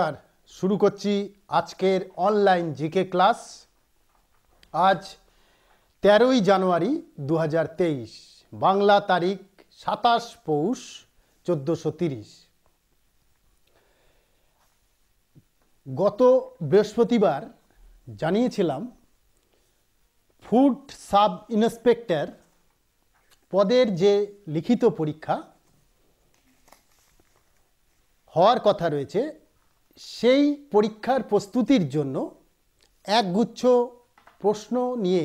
নমস্কার শুরু করছি আজকের অনলাইন জিকে ক্লাস আজ তেরোই জানুয়ারি দু বাংলা তারিখ সাতাশ পৌষ চোদ্দোশো তিরিশ গত বৃহস্পতিবার জানিয়েছিলাম ফুড সাব ইন্সপেক্টর পদের যে লিখিত পরীক্ষা হওয়ার কথা রয়েছে সেই পরীক্ষার প্রস্তুতির জন্য একগুচ্ছ প্রশ্ন নিয়ে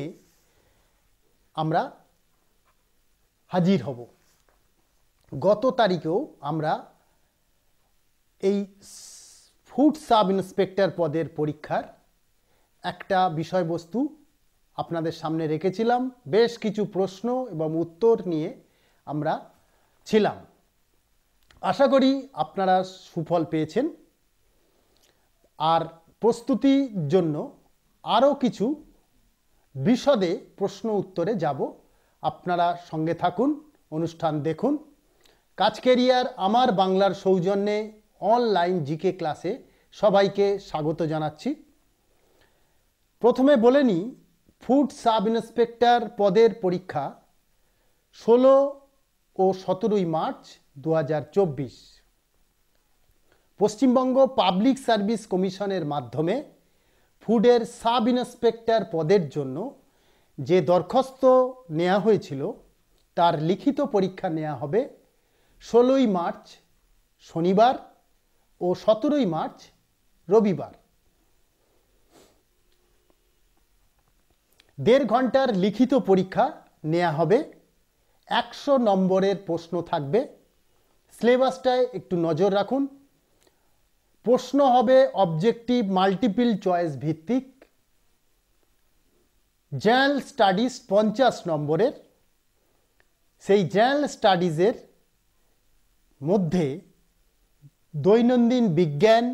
আমরা হাজির হব গত তারিখেও আমরা এই ফুড সাব ইন্সপেক্টর পদের পরীক্ষার একটা বিষয়বস্তু আপনাদের সামনে রেখেছিলাম বেশ কিছু প্রশ্ন এবং উত্তর নিয়ে আমরা ছিলাম আশা করি আপনারা সুফল পেয়েছেন আর প্রস্তুতির জন্য আরও কিছু বিশদে প্রশ্ন উত্তরে যাব আপনারা সঙ্গে থাকুন অনুষ্ঠান দেখুন কাজ কেরিয়ার আমার বাংলার সৌজন্যে অনলাইন জিকে ক্লাসে সবাইকে স্বাগত জানাচ্ছি প্রথমে বলে নিই ফুড সাব ইন্সপেক্টর পদের পরীক্ষা ষোলো ও সতেরোই মার্চ দু হাজার চব্বিশ পশ্চিমবঙ্গ পাবলিক সার্ভিস কমিশনের মাধ্যমে ফুডের সাব ইন্সপেক্টর পদের জন্য যে দরখাস্ত নেওয়া হয়েছিল তার লিখিত পরীক্ষা নেওয়া হবে ষোলোই মার্চ শনিবার ও সতেরোই মার্চ রবিবার দেড় ঘন্টার লিখিত পরীক্ষা নেওয়া হবে একশো নম্বরের প্রশ্ন থাকবে সিলেবাসটায় একটু নজর রাখুন প্রশ্ন হবে অবজেক্টিভ মাল্টিপিল চয়েস ভিত্তিক জেনারেল স্টাডিজ পঞ্চাশ নম্বরের সেই জেনারেল স্টাডিজের মধ্যে দৈনন্দিন বিজ্ঞান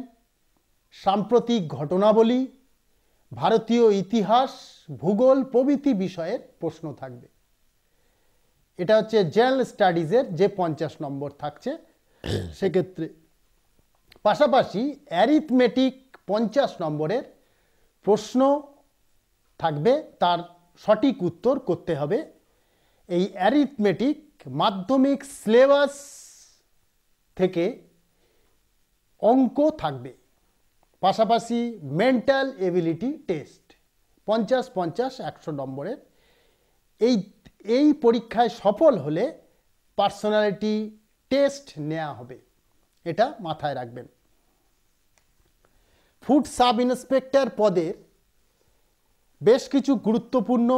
সাম্প্রতিক ঘটনাবলী ভারতীয় ইতিহাস ভূগোল প্রভৃতি বিষয়ের প্রশ্ন থাকবে এটা হচ্ছে জেনারেল স্টাডিজের যে পঞ্চাশ নম্বর থাকছে সেক্ষেত্রে পাশাপাশি অ্যারিথমেটিক পঞ্চাশ নম্বরের প্রশ্ন থাকবে তার সঠিক উত্তর করতে হবে এই অ্যারিথমেটিক মাধ্যমিক সিলেবাস থেকে অঙ্ক থাকবে পাশাপাশি মেন্টাল এবিলিটি টেস্ট পঞ্চাশ পঞ্চাশ একশো নম্বরের এই এই পরীক্ষায় সফল হলে পার্সোনালিটি টেস্ট নেওয়া হবে এটা মাথায় রাখবেন ফুড সাব ইন্সপেক্টর পদের বেশ কিছু গুরুত্বপূর্ণ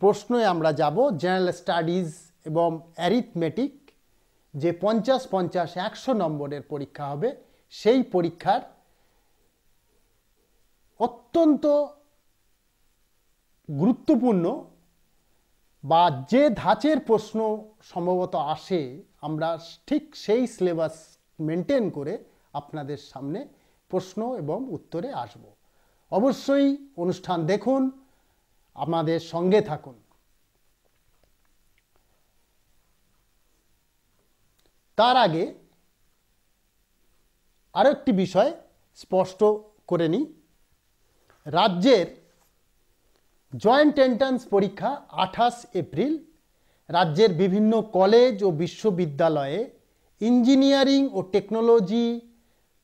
প্রশ্নে আমরা যাব জেনারেল স্টাডিজ এবং অ্যারিথমেটিক যে পঞ্চাশ পঞ্চাশ একশো নম্বরের পরীক্ষা হবে সেই পরীক্ষার অত্যন্ত গুরুত্বপূর্ণ বা যে ধাঁচের প্রশ্ন সম্ভবত আসে আমরা ঠিক সেই সিলেবাস মেনটেন করে আপনাদের সামনে প্রশ্ন এবং উত্তরে আসব অবশ্যই অনুষ্ঠান দেখুন আমাদের সঙ্গে থাকুন তার আগে আরও একটি বিষয় স্পষ্ট করে নিই রাজ্যের জয়েন্ট এন্ট্রান্স পরীক্ষা আঠাশ এপ্রিল রাজ্যের বিভিন্ন কলেজ ও বিশ্ববিদ্যালয়ে ইঞ্জিনিয়ারিং ও টেকনোলজি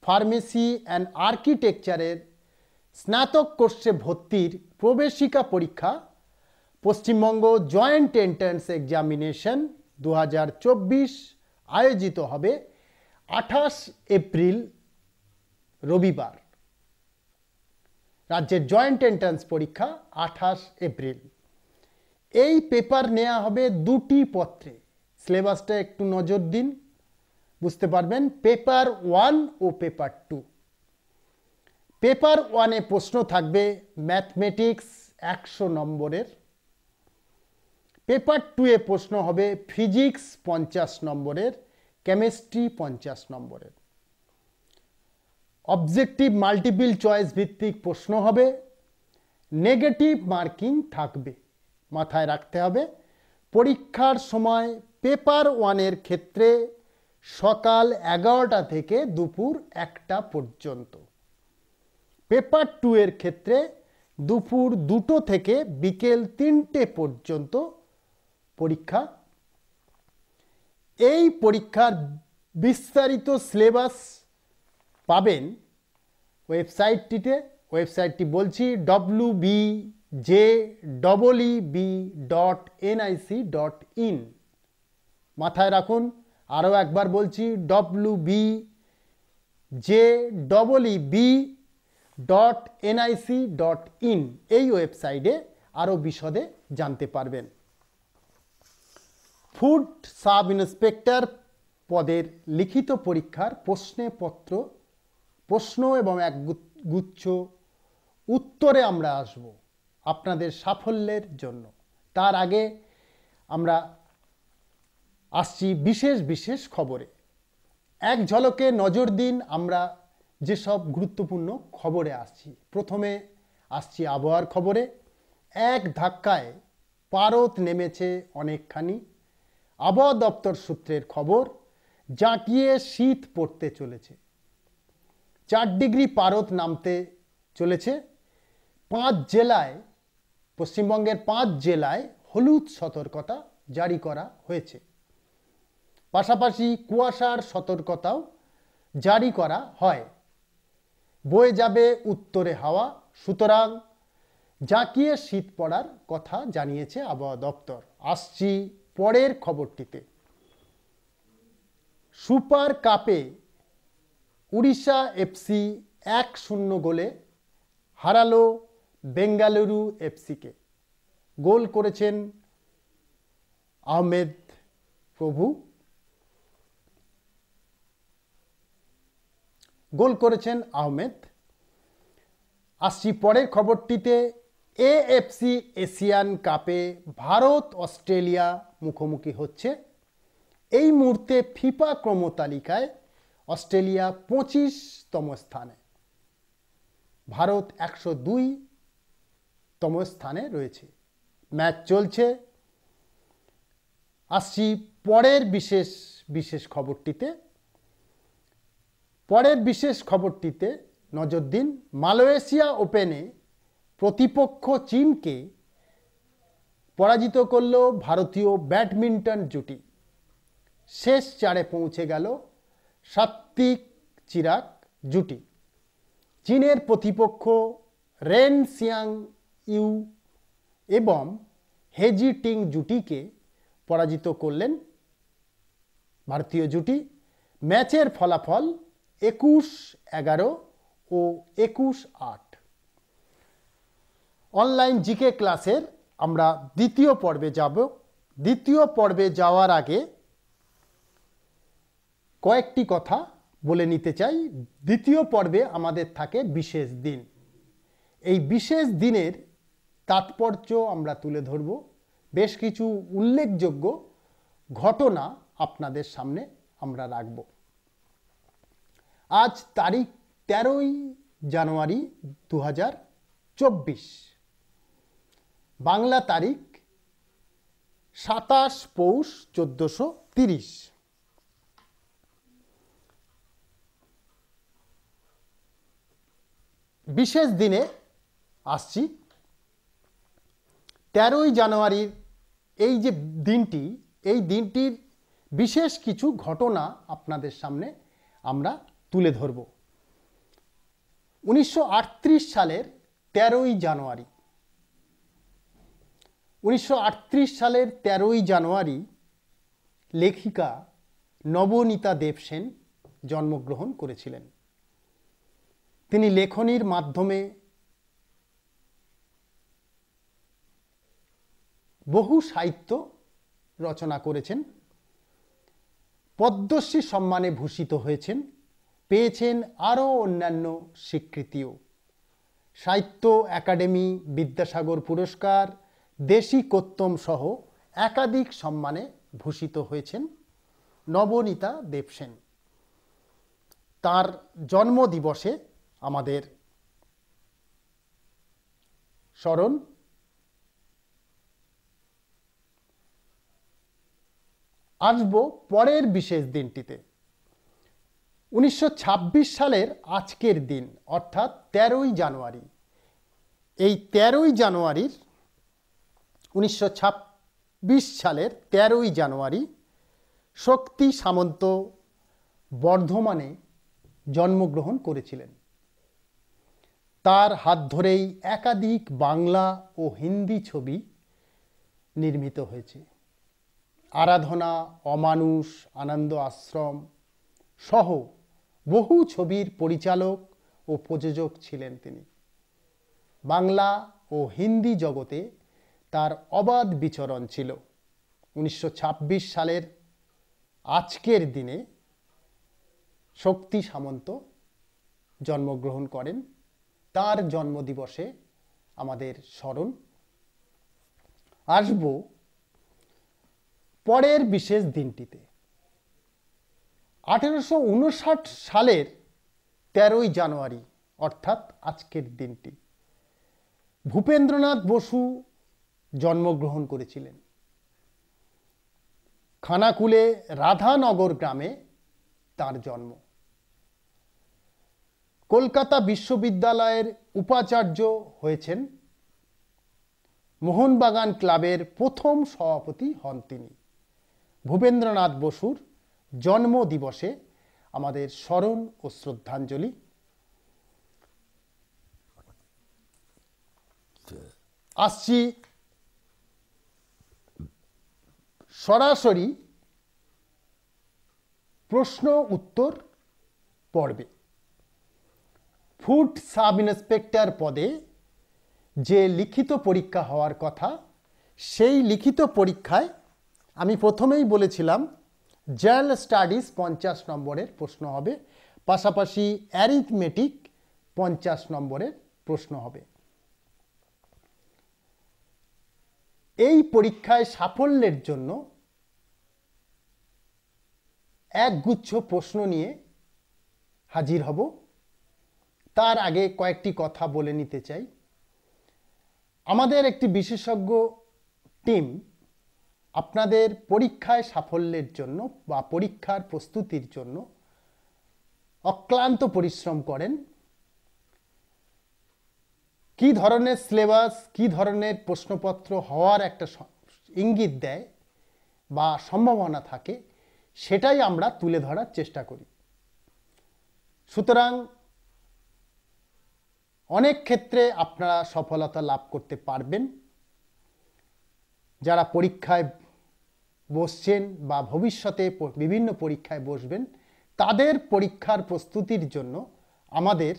ফার্মেসি অ্যান্ড আর্কিটেকচারের স্নাতক কোর্সে ভর্তির প্রবেশিকা পরীক্ষা পশ্চিমবঙ্গ জয়েন্ট এন্ট্রান্স এক্সামিনেশন দু আয়োজিত হবে আঠাশ এপ্রিল রবিবার রাজ্যের জয়েন্ট এন্ট্রান্স পরীক্ষা আঠাশ এপ্রিল এই পেপার নেওয়া হবে দুটি পত্রে সিলেবাসটা একটু নজর দিন বুঝতে পারবেন পেপার ওয়ান ও পেপার টু পেপার ওয়ানে প্রশ্ন থাকবে ম্যাথমেটিক্স একশো নম্বরের পেপার টুয়ে প্রশ্ন হবে ফিজিক্স পঞ্চাশ নম্বরের কেমিস্ট্রি পঞ্চাশ নম্বরের অবজেক্টিভ মাল্টিপিল চয়েস ভিত্তিক প্রশ্ন হবে নেগেটিভ মার্কিং থাকবে মাথায় রাখতে হবে পরীক্ষার সময় পেপার ওয়ানের ক্ষেত্রে সকাল এগারোটা থেকে দুপুর একটা পর্যন্ত পেপার টু এর ক্ষেত্রে দুপুর দুটো থেকে বিকেল তিনটে পর্যন্ত পরীক্ষা এই পরীক্ষার বিস্তারিত সিলেবাস পাবেন ওয়েবসাইটটিতে ওয়েবসাইটটি বলছি W B J double E B dot NIC dot in মাথায় রাখুন আরও একবার বলছি W B J double E B dot NIC dot in এই ওয়েবসাইটে আরও বিশদে জানতে পারবেন ফুড সাব ইন্সপেক্টর পদের লিখিত পরীক্ষার প্রশ্নেপত্র প্রশ্ন এবং এক গুচ্ছ উত্তরে আমরা আসব আপনাদের সাফল্যের জন্য তার আগে আমরা আসছি বিশেষ বিশেষ খবরে এক ঝলকে নজর দিন আমরা যেসব গুরুত্বপূর্ণ খবরে আসছি প্রথমে আসছি আবহাওয়ার খবরে এক ধাক্কায় পারত নেমেছে অনেকখানি আবহাওয়া দপ্তর সূত্রের খবর জাঁকিয়ে শীত পড়তে চলেছে চার ডিগ্রি পারত নামতে চলেছে পাঁচ জেলায় পশ্চিমবঙ্গের পাঁচ জেলায় হলুদ সতর্কতা জারি করা হয়েছে পাশাপাশি কুয়াশার সতর্কতাও জারি করা হয় বয়ে যাবে উত্তরে হাওয়া সুতরাং জাঁকিয়ে শীত পড়ার কথা জানিয়েছে আবহাওয়া দপ্তর আসছি পরের খবরটিতে সুপার কাপে উড়িষ্যা এফসি এক শূন্য গোলে হারালো বেঙ্গালুরু এফসিকে গোল করেছেন আহমেদ প্রভু গোল করেছেন আহমেদ আসছি পরের খবরটিতে এএফসি এশিয়ান কাপে ভারত অস্ট্রেলিয়া মুখোমুখি হচ্ছে এই মুহূর্তে ফিফা ক্রমতালিকায় অস্ট্রেলিয়া পঁচিশতম স্থানে ভারত একশো তম স্থানে রয়েছে ম্যাচ চলছে আসছি পরের বিশেষ বিশেষ খবরটিতে পরের বিশেষ খবরটিতে নজর দিন মালয়েশিয়া ওপেনে প্রতিপক্ষ চীনকে পরাজিত করল ভারতীয় ব্যাডমিন্টন জুটি শেষ চারে পৌঁছে গেল সাত্বিক চিরাক জুটি চীনের প্রতিপক্ষ রেন সিয়াং ইউ এবং হেজি টিং জুটিকে পরাজিত করলেন ভারতীয় জুটি ম্যাচের ফলাফল একুশ এগারো ও একুশ আট অনলাইন জিকে ক্লাসের আমরা দ্বিতীয় পর্বে যাব দ্বিতীয় পর্বে যাওয়ার আগে কয়েকটি কথা বলে নিতে চাই দ্বিতীয় পর্বে আমাদের থাকে বিশেষ দিন এই বিশেষ দিনের তাৎপর্য আমরা তুলে ধরব বেশ কিছু উল্লেখযোগ্য ঘটনা আপনাদের সামনে আমরা রাখবো আজ তারিখ তেরোই জানুয়ারি দু বাংলা তারিখ সাতাশ পৌষ চোদ্দোশো তিরিশ বিশেষ দিনে আসছি তেরোই জানুয়ারির এই যে দিনটি এই দিনটির বিশেষ কিছু ঘটনা আপনাদের সামনে আমরা তুলে ধরব উনিশশো সালের তেরোই জানুয়ারি উনিশশো সালের তেরোই জানুয়ারি লেখিকা নবনীতা দেবসেন জন্মগ্রহণ করেছিলেন তিনি লেখনির মাধ্যমে বহু সাহিত্য রচনা করেছেন পদ্মশ্রী সম্মানে ভূষিত হয়েছেন পেয়েছেন আরও অন্যান্য স্বীকৃতিও সাহিত্য একাডেমি বিদ্যাসাগর পুরস্কার দেশি কোত্তম সহ একাধিক সম্মানে ভূষিত হয়েছেন নবনীতা দেবসেন তার জন্মদিবসে আমাদের স্মরণ আসব পরের বিশেষ দিনটিতে উনিশশো সালের আজকের দিন অর্থাৎ তেরোই জানুয়ারি এই তেরোই জানুয়ারির উনিশশো সালের তেরোই জানুয়ারি শক্তি সামন্ত বর্ধমানে জন্মগ্রহণ করেছিলেন তার হাত ধরেই একাধিক বাংলা ও হিন্দি ছবি নির্মিত হয়েছে আরাধনা অমানুষ আনন্দ আশ্রম সহ বহু ছবির পরিচালক ও প্রযোজক ছিলেন তিনি বাংলা ও হিন্দি জগতে তার অবাধ বিচরণ ছিল উনিশশো সালের আজকের দিনে শক্তি সামন্ত জন্মগ্রহণ করেন তার জন্মদিবসে আমাদের স্মরণ আসব পরের বিশেষ দিনটিতে আঠেরোশো সালের তেরোই জানুয়ারি অর্থাৎ আজকের দিনটি ভূপেন্দ্রনাথ বসু জন্মগ্রহণ করেছিলেন খানাকুলে রাধানগর গ্রামে তার জন্ম কলকাতা বিশ্ববিদ্যালয়ের উপাচার্য হয়েছেন মোহনবাগান ক্লাবের প্রথম সভাপতি হন তিনি ভূপেন্দ্রনাথ বসুর জন্ম দিবসে আমাদের স্মরণ ও শ্রদ্ধাঞ্জলি আসছি সরাসরি প্রশ্ন উত্তর পর্বে ফুড সাব ইন্সপেক্টর পদে যে লিখিত পরীক্ষা হওয়ার কথা সেই লিখিত পরীক্ষায় আমি প্রথমেই বলেছিলাম জেনারেল স্টাডিজ পঞ্চাশ নম্বরের প্রশ্ন হবে পাশাপাশি অ্যারিথমেটিক পঞ্চাশ নম্বরের প্রশ্ন হবে এই পরীক্ষায় সাফল্যের জন্য একগুচ্ছ প্রশ্ন নিয়ে হাজির হব তার আগে কয়েকটি কথা বলে নিতে চাই আমাদের একটি বিশেষজ্ঞ টিম আপনাদের পরীক্ষায় সাফল্যের জন্য বা পরীক্ষার প্রস্তুতির জন্য অক্লান্ত পরিশ্রম করেন কি ধরনের সিলেবাস কি ধরনের প্রশ্নপত্র হওয়ার একটা ইঙ্গিত দেয় বা সম্ভাবনা থাকে সেটাই আমরা তুলে ধরার চেষ্টা করি সুতরাং অনেক ক্ষেত্রে আপনারা সফলতা লাভ করতে পারবেন যারা পরীক্ষায় বসছেন বা ভবিষ্যতে বিভিন্ন পরীক্ষায় বসবেন তাদের পরীক্ষার প্রস্তুতির জন্য আমাদের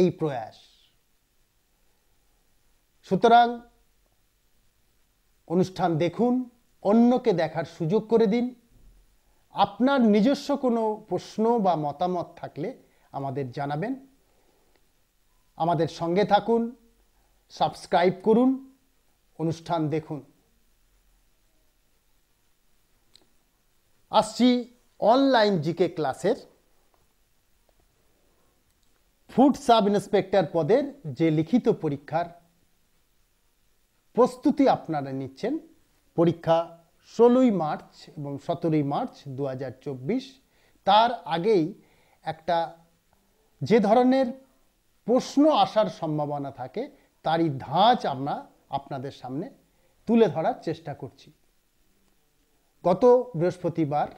এই প্রয়াস সুতরাং অনুষ্ঠান দেখুন অন্যকে দেখার সুযোগ করে দিন আপনার নিজস্ব কোনো প্রশ্ন বা মতামত থাকলে আমাদের জানাবেন আমাদের সঙ্গে থাকুন সাবস্ক্রাইব করুন অনুষ্ঠান দেখুন আসছি অনলাইন জিকে ক্লাসের ফুড সাব ইন্সপেক্টর পদের যে লিখিত পরীক্ষার প্রস্তুতি আপনারা নিচ্ছেন পরীক্ষা ষোলোই মার্চ এবং সতেরোই মার্চ দু তার আগেই একটা যে ধরনের প্রশ্ন আসার সম্ভাবনা থাকে তারই ধাঁচ আমরা আপনাদের সামনে তুলে ধরার চেষ্টা করছি গত বৃহস্পতিবার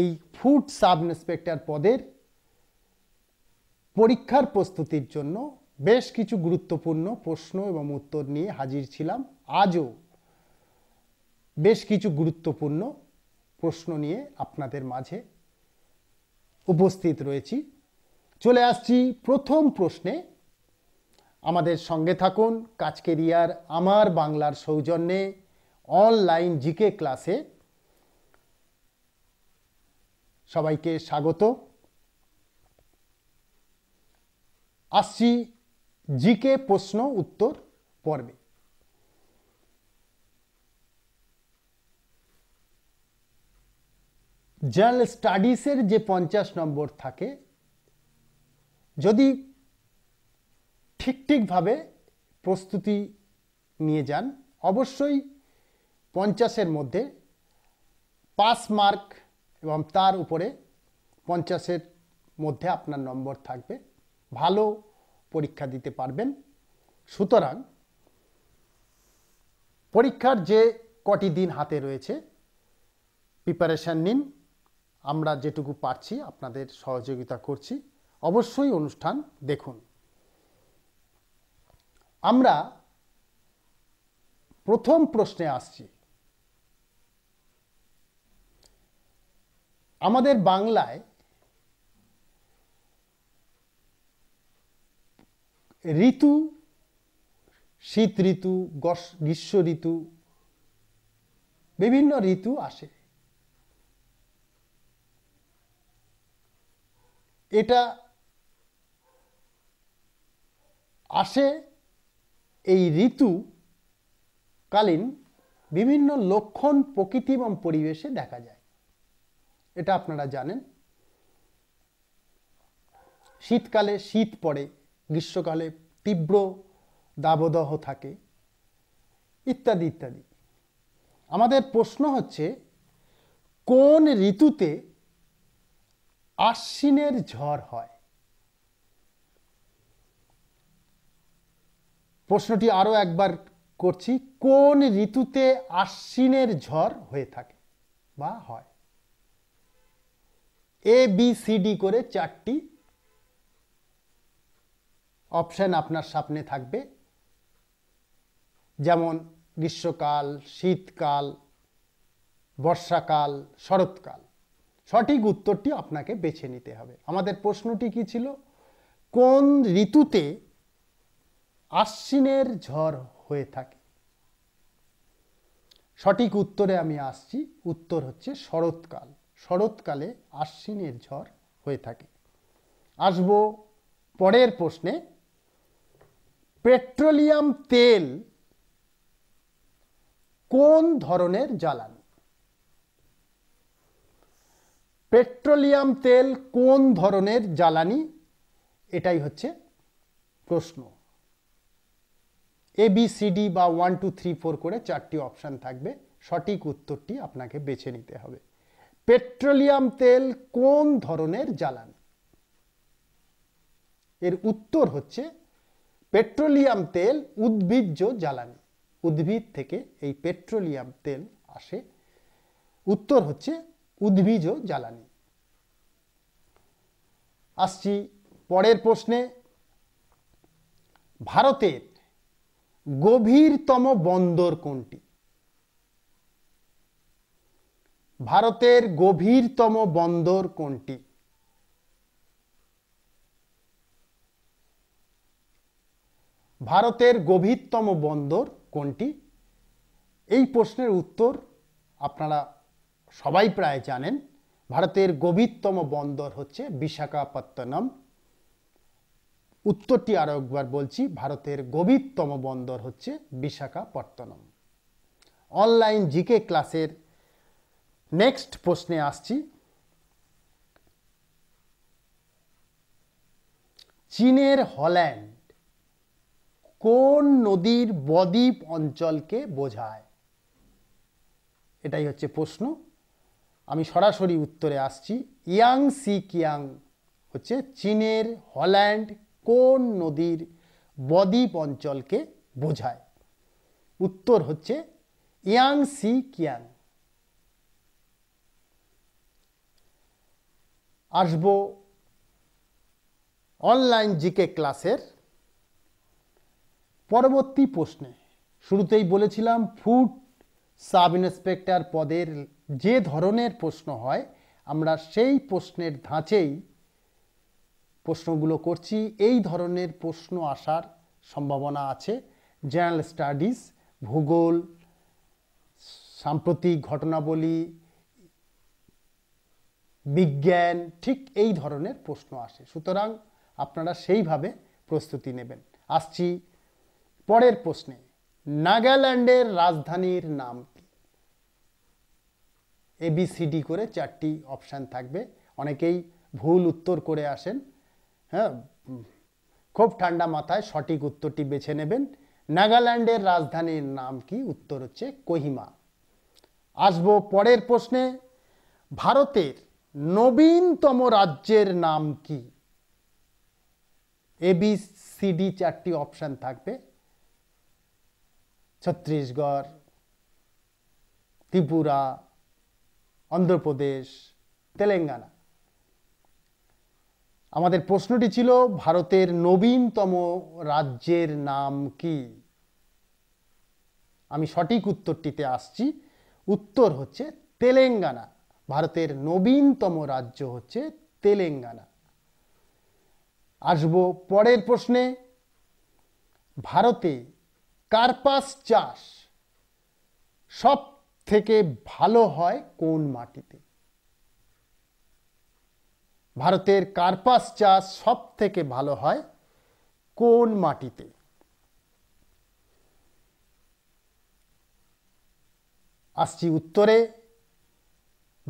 এই ফুড সাব ইন্সপেক্টর পদের পরীক্ষার প্রস্তুতির জন্য বেশ কিছু গুরুত্বপূর্ণ প্রশ্ন এবং উত্তর নিয়ে হাজির ছিলাম আজও বেশ কিছু গুরুত্বপূর্ণ প্রশ্ন নিয়ে আপনাদের মাঝে উপস্থিত রয়েছি চলে আসছি প্রথম প্রশ্নে আমাদের সঙ্গে থাকুন কাজকেরিয়ার আমার বাংলার সৌজন্যে অনলাইন জিকে ক্লাসে সবাইকে স্বাগত আসছি জিকে প্রশ্ন উত্তর পর্বে জেনারেল স্টাডিসের যে পঞ্চাশ নম্বর থাকে যদি ঠিক ঠিকভাবে প্রস্তুতি নিয়ে যান অবশ্যই পঞ্চাশের মধ্যে পাস মার্ক এবং তার উপরে পঞ্চাশের মধ্যে আপনার নম্বর থাকবে ভালো পরীক্ষা দিতে পারবেন সুতরাং পরীক্ষার যে কটি দিন হাতে রয়েছে প্রিপারেশান নিন আমরা যেটুকু পারছি আপনাদের সহযোগিতা করছি অবশ্যই অনুষ্ঠান দেখুন আমরা প্রথম প্রশ্নে আসছি আমাদের বাংলায় ঋতু শীত ঋতু গ্রীষ্ম ঋতু বিভিন্ন ঋতু আসে এটা আসে এই ঋতু কালীন বিভিন্ন লক্ষণ প্রকৃতি এবং পরিবেশে দেখা যায় এটা আপনারা জানেন শীতকালে শীত পড়ে গ্রীষ্মকালে তীব্র দাবদহ থাকে ইত্যাদি ইত্যাদি আমাদের প্রশ্ন হচ্ছে কোন ঋতুতে আশ্বিনের ঝড় হয় প্রশ্নটি আরও একবার করছি কোন ঋতুতে আশ্বিনের ঝড় হয়ে থাকে বা হয় এ বি সি ডি করে চারটি অপশান আপনার সামনে থাকবে যেমন গ্রীষ্মকাল শীতকাল বর্ষাকাল শরৎকাল সঠিক উত্তরটি আপনাকে বেছে নিতে হবে আমাদের প্রশ্নটি কি ছিল কোন ঋতুতে আশ্বিনের ঝড় হয়ে থাকে সঠিক উত্তরে আমি আসছি উত্তর হচ্ছে শরৎকাল শরৎকালে আশ্বিনের ঝড় হয়ে থাকে আসব পরের প্রশ্নে পেট্রোলিয়াম তেল কোন ধরনের জ্বালানি পেট্রোলিয়াম তেল কোন ধরনের জ্বালানি এটাই হচ্ছে প্রশ্ন এ বি সি ডি বা ওয়ান টু থ্রি ফোর করে চারটি অপশান থাকবে সঠিক উত্তরটি আপনাকে বেছে নিতে হবে পেট্রোলিয়াম তেল কোন ধরনের জ্বালানি এর উত্তর হচ্ছে পেট্রোলিয়াম তেল উদ্ভিজ্জ জ্বালানি উদ্ভিদ থেকে এই পেট্রোলিয়াম তেল আসে উত্তর হচ্ছে উদ্ভিজ জ্বালানি আসছি পরের প্রশ্নে ভারতের গভীরতম বন্দর কোনটি ভারতের গভীরতম বন্দর কোনটি ভারতের গভীরতম বন্দর কোনটি এই প্রশ্নের উত্তর আপনারা সবাই প্রায় জানেন ভারতের গভীরতম বন্দর হচ্ছে বিশাখাপত্তনম উত্তরটি আরও একবার বলছি ভারতের গভীরতম বন্দর হচ্ছে বিশাখাপত্তনম অনলাইন জিকে ক্লাসের নেক্সট প্রশ্নে আসছি চীনের হল্যান্ড কোন নদীর বদ্বীপ অঞ্চলকে বোঝায় এটাই হচ্ছে প্রশ্ন আমি সরাসরি উত্তরে আসছি ইয়াং সি কিয়াং হচ্ছে চীনের হল্যান্ড কোন নদীর বদ্বীপ অঞ্চলকে বোঝায় উত্তর হচ্ছে ইয়াং সি কিয়াং আসব অনলাইন জিকে ক্লাসের পরবর্তী প্রশ্নে শুরুতেই বলেছিলাম ফুড সাব ইন্সপেক্টর পদের যে ধরনের প্রশ্ন হয় আমরা সেই প্রশ্নের ধাঁচেই প্রশ্নগুলো করছি এই ধরনের প্রশ্ন আসার সম্ভাবনা আছে জেনারেল স্টাডিজ ভূগোল সাম্প্রতিক ঘটনাবলী বিজ্ঞান ঠিক এই ধরনের প্রশ্ন আসে সুতরাং আপনারা সেইভাবে প্রস্তুতি নেবেন আসছি পরের প্রশ্নে নাগাল্যান্ডের রাজধানীর নাম কি এবিসিডি করে চারটি অপশান থাকবে অনেকেই ভুল উত্তর করে আসেন হ্যাঁ খুব ঠান্ডা মাথায় সঠিক উত্তরটি বেছে নেবেন নাগাল্যান্ডের রাজধানীর নাম কি উত্তর হচ্ছে কোহিমা আসবো পরের প্রশ্নে ভারতের নবীনতম রাজ্যের নাম কি এবিসিডি চারটি অপশান থাকবে ছত্তিশগড় ত্রিপুরা অন্ধ্রপ্রদেশ তেলেঙ্গানা আমাদের প্রশ্নটি ছিল ভারতের নবীনতম রাজ্যের নাম কি আমি সঠিক উত্তরটিতে আসছি উত্তর হচ্ছে তেলেঙ্গানা ভারতের নবীনতম রাজ্য হচ্ছে তেলেঙ্গানা আসব পরের প্রশ্নে ভারতে কার্পাস চাষ সব থেকে ভালো হয় কোন মাটিতে ভারতের কার্পাস চাষ সব থেকে ভালো হয় কোন মাটিতে আসছি উত্তরে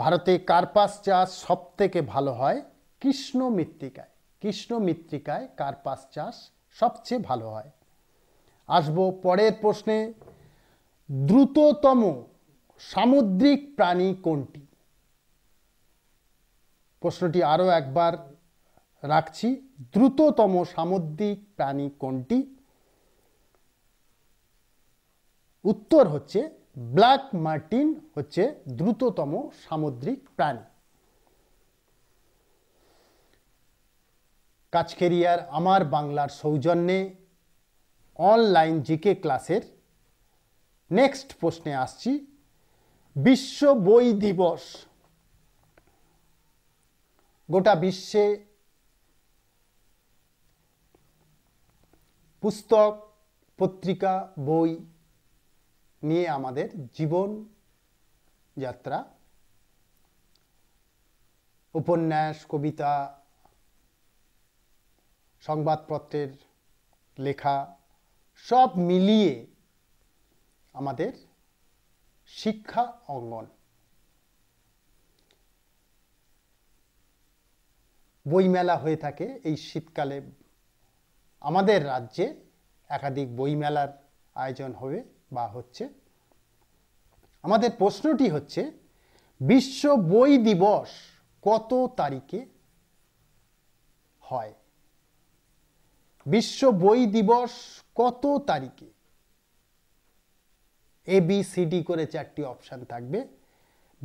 ভারতে কার্পাস চাষ সব থেকে ভালো হয় কৃষ্ণ মৃত্তিকায় কৃষ্ণ মৃত্তিকায় কার্পাস চাষ সবচেয়ে ভালো হয় আসব পরের প্রশ্নে দ্রুততম সামুদ্রিক প্রাণী কোনটি প্রশ্নটি আরও একবার রাখছি দ্রুততম সামুদ্রিক প্রাণী কোনটি উত্তর হচ্ছে ব্ল্যাক মার্টিন হচ্ছে দ্রুততম সামুদ্রিক প্রাণী কাছকেরিয়ার আমার বাংলার সৌজন্যে অনলাইন জিকে ক্লাসের নেক্সট প্রশ্নে আসছি বিশ্ব বই দিবস গোটা বিশ্বে পুস্তক পত্রিকা বই নিয়ে আমাদের জীবন যাত্রা উপন্যাস কবিতা সংবাদপত্রের লেখা সব মিলিয়ে আমাদের শিক্ষা অঙ্গন বইমেলা হয়ে থাকে এই শীতকালে আমাদের রাজ্যে একাধিক বইমেলার আয়োজন হবে বা হচ্ছে আমাদের প্রশ্নটি হচ্ছে বিশ্ব বই দিবস কত তারিখে হয় বিশ্ব বই দিবস কত তারিখে এ বি সি ডি করে চারটি অপশান থাকবে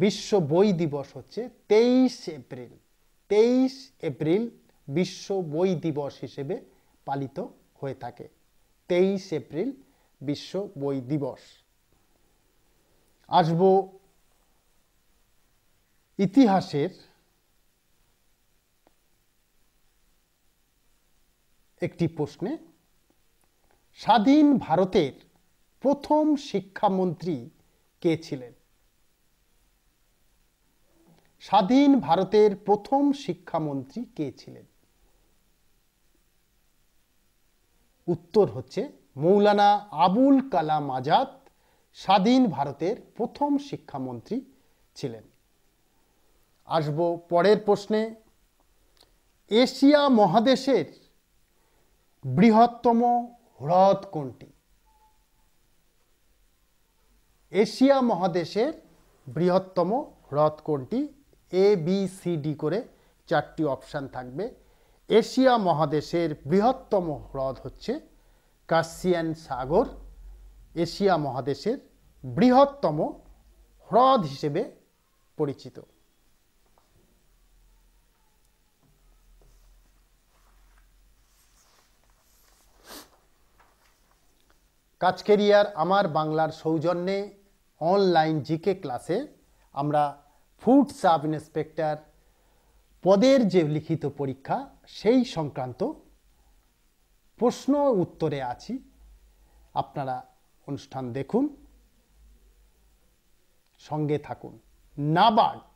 বিশ্ব বই দিবস হচ্ছে তেইশ এপ্রিল তেইশ এপ্রিল বিশ্ব বই দিবস হিসেবে পালিত হয়ে থাকে তেইশ এপ্রিল বিশ্ব বই দিবস আসব ইতিহাসের একটি প্রশ্নে স্বাধীন ভারতের প্রথম শিক্ষামন্ত্রী কে ছিলেন স্বাধীন ভারতের প্রথম শিক্ষামন্ত্রী কে ছিলেন উত্তর হচ্ছে মৌলানা আবুল কালাম আজাদ স্বাধীন ভারতের প্রথম শিক্ষামন্ত্রী ছিলেন আসব পরের প্রশ্নে এশিয়া মহাদেশের বৃহত্তম হ্রদ কোনটি এশিয়া মহাদেশের বৃহত্তম হ্রদ কোনটি এ বি সি ডি করে চারটি অপশান থাকবে এশিয়া মহাদেশের বৃহত্তম হ্রদ হচ্ছে কাসিয়ান সাগর এশিয়া মহাদেশের বৃহত্তম হ্রদ হিসেবে পরিচিত কাজকেরিয়ার আমার বাংলার সৌজন্যে অনলাইন জিকে ক্লাসে আমরা ফুড সাব ইন্সপেক্টর পদের যে লিখিত পরীক্ষা সেই সংক্রান্ত প্রশ্ন উত্তরে আছি আপনারা অনুষ্ঠান দেখুন সঙ্গে থাকুন NABARD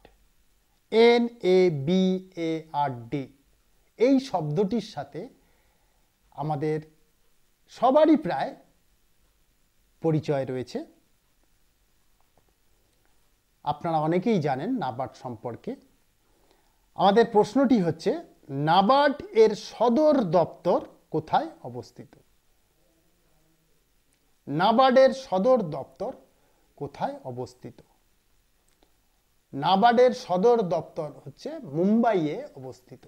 N A B A R D এই শব্দটির সাথে আমাদের সবারই প্রায় পরিচয় রয়েছে আপনারা অনেকেই জানেন নাবার্ড সম্পর্কে আমাদের প্রশ্নটি হচ্ছে নাবার্ড এর সদর দপ্তর কোথায় অবস্থিত নাবার্ডের সদর দপ্তর কোথায় অবস্থিত নাবার্ডের সদর দপ্তর হচ্ছে মুম্বাইয়ে অবস্থিত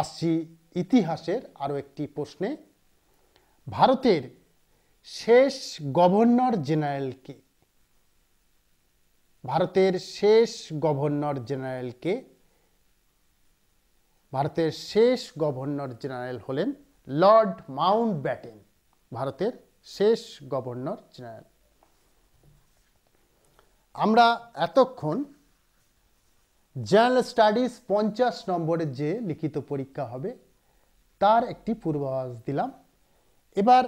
আসছি ইতিহাসের আরও একটি প্রশ্নে ভারতের শেষ গভর্নর জেনারেল কে ভারতের শেষ গভর্নর জেনারেল কে ভারতের শেষ গভর্নর জেনারেল হলেন লর্ড মাউন্ট ব্যাটেন ভারতের শেষ গভর্নর জেনারেল আমরা এতক্ষণ জেনারেল স্টাডিজ পঞ্চাশ নম্বরের যে লিখিত পরীক্ষা হবে তার একটি পূর্বাভাস দিলাম এবার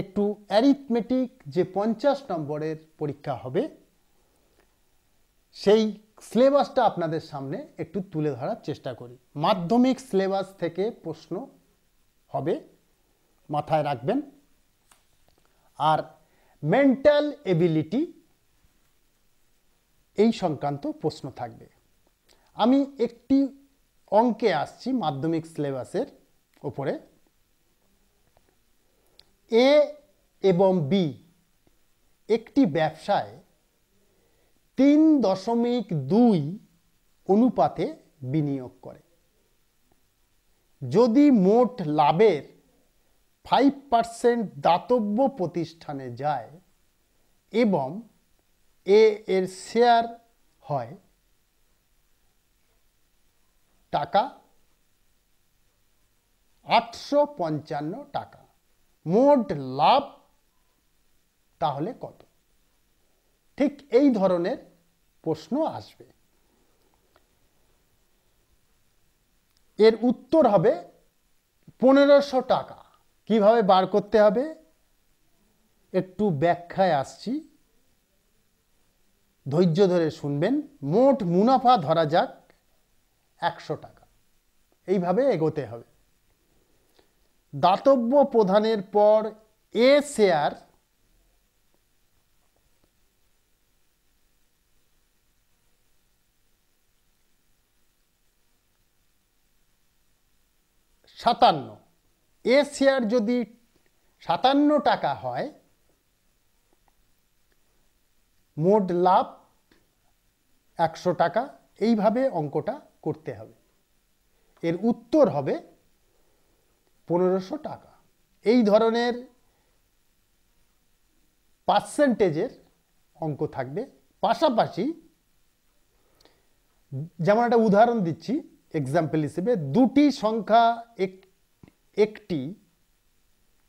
একটু অ্যারিথমেটিক যে পঞ্চাশ নম্বরের পরীক্ষা হবে সেই সিলেবাসটা আপনাদের সামনে একটু তুলে ধরার চেষ্টা করি মাধ্যমিক সিলেবাস থেকে প্রশ্ন হবে মাথায় রাখবেন আর মেন্টাল এবিলিটি এই সংক্রান্ত প্রশ্ন থাকবে আমি একটি অঙ্কে আসছি মাধ্যমিক সিলেবাসের ওপরে এ এবং বি একটি ব্যবসায় তিন দশমিক দুই অনুপাতে বিনিয়োগ করে যদি মোট লাভের ফাইভ পার্সেন্ট দাতব্য প্রতিষ্ঠানে যায় এবং এ এর শেয়ার হয় টাকা আটশো পঞ্চান্ন টাকা মোট লাভ তাহলে কত ঠিক এই ধরনের প্রশ্ন আসবে এর উত্তর হবে পনেরোশো টাকা কিভাবে বার করতে হবে একটু ব্যাখ্যায় আসছি ধৈর্য ধরে শুনবেন মোট মুনাফা ধরা যাক একশো টাকা এইভাবে এগোতে হবে দাতব্য প্রধানের পর এ শেয়ার সাতান্ন এ শেয়ার যদি সাতান্ন টাকা হয় মোট লাভ একশো টাকা এইভাবে অঙ্কটা করতে হবে এর উত্তর হবে পনেরোশো টাকা এই ধরনের পার্সেন্টেজের অঙ্ক থাকবে পাশাপাশি যেমন একটা উদাহরণ দিচ্ছি এক্সাম্পল হিসেবে দুটি সংখ্যা একটি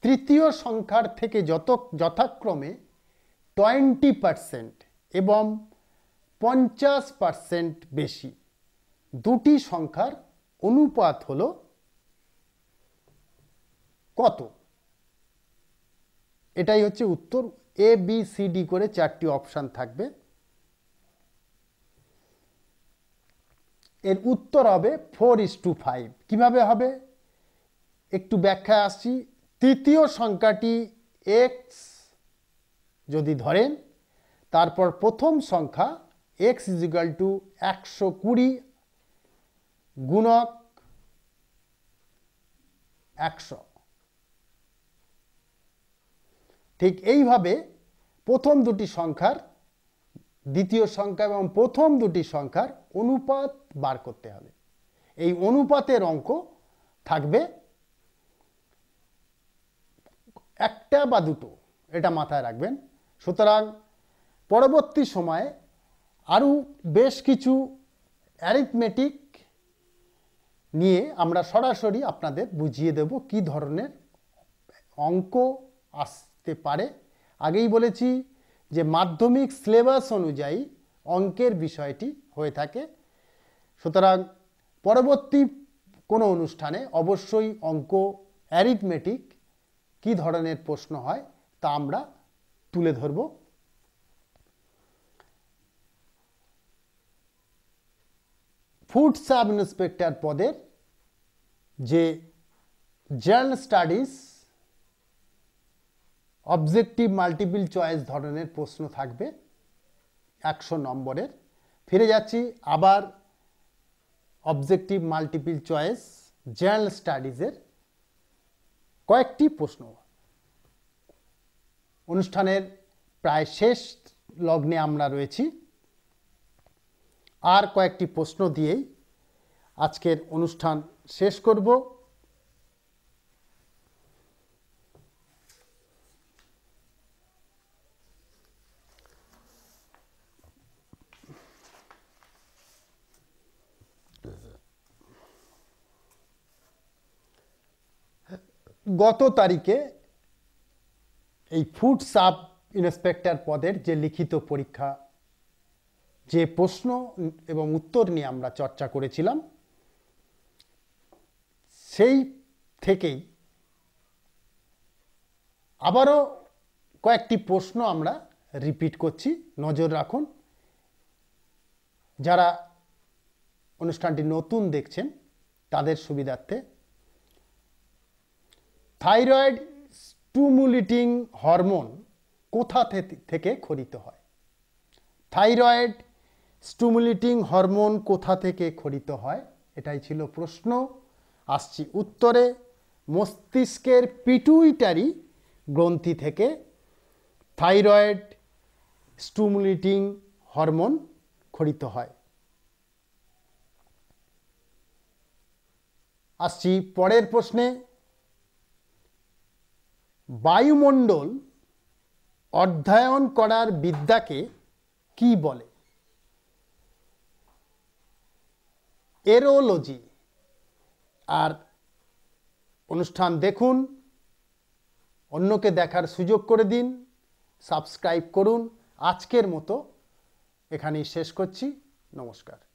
তৃতীয় সংখ্যার থেকে যত যথাক্রমে টোয়েন্টি পারসেন্ট এবং পঞ্চাশ পারসেন্ট বেশি দুটি সংখ্যার অনুপাত হল কত এটাই হচ্ছে উত্তর এ বি সি ডি করে চারটি অপশান থাকবে এর উত্তর হবে ফোর ইস টু ফাইভ কীভাবে হবে একটু ব্যাখ্যায় আসছি তৃতীয় সংখ্যাটি এক্স যদি ধরেন তারপর প্রথম সংখ্যা এক্স ইজিক্যাল টু একশো কুড়ি গুণক একশো ঠিক এইভাবে প্রথম দুটি সংখ্যার দ্বিতীয় সংখ্যা এবং প্রথম দুটি সংখ্যার অনুপাত বার করতে হবে এই অনুপাতের অঙ্ক থাকবে একটা বা দুটো এটা মাথায় রাখবেন সুতরাং পরবর্তী সময়ে আরও বেশ কিছু অ্যারিথমেটিক নিয়ে আমরা সরাসরি আপনাদের বুঝিয়ে দেব কি ধরনের অঙ্ক আসতে পারে আগেই বলেছি যে মাধ্যমিক সিলেবাস অনুযায়ী অঙ্কের বিষয়টি হয়ে থাকে সুতরাং পরবর্তী কোনো অনুষ্ঠানে অবশ্যই অঙ্ক অ্যারিথমেটিক কি ধরনের প্রশ্ন হয় তা আমরা তুলে ধরব ফুড সাব ইন্সপেক্টর পদের যে জার্ন স্টাডিজ অবজেক্টিভ মাল্টিপিল চয়েস ধরনের প্রশ্ন থাকবে একশো নম্বরের ফিরে যাচ্ছি আবার অবজেক্টিভ মাল্টিপিল চয়েস জেনারেল স্টাডিজের কয়েকটি প্রশ্ন অনুষ্ঠানের প্রায় শেষ লগ্নে আমরা রয়েছি আর কয়েকটি প্রশ্ন দিয়েই আজকের অনুষ্ঠান শেষ করব গত তারিখে এই ফুড সাব ইন্সপেক্টর পদের যে লিখিত পরীক্ষা যে প্রশ্ন এবং উত্তর নিয়ে আমরা চর্চা করেছিলাম সেই থেকেই আবারও কয়েকটি প্রশ্ন আমরা রিপিট করছি নজর রাখুন যারা অনুষ্ঠানটি নতুন দেখছেন তাদের সুবিধার্থে থাইরয়েড স্টুমুলেটিং হরমোন কোথা থেকে খরিত হয় থাইরয়েড স্টুমুলেটিং হরমোন কোথা থেকে খরিত হয় এটাই ছিল প্রশ্ন আসছি উত্তরে মস্তিষ্কের পিটুইটারি গ্রন্থি থেকে থাইরয়েড স্টুমুলেটিং হরমোন খরিত হয় আসছি পরের প্রশ্নে বায়ুমণ্ডল অধ্যয়ন করার বিদ্যাকে কি বলে এরোলজি আর অনুষ্ঠান দেখুন অন্যকে দেখার সুযোগ করে দিন সাবস্ক্রাইব করুন আজকের মতো এখানেই শেষ করছি নমস্কার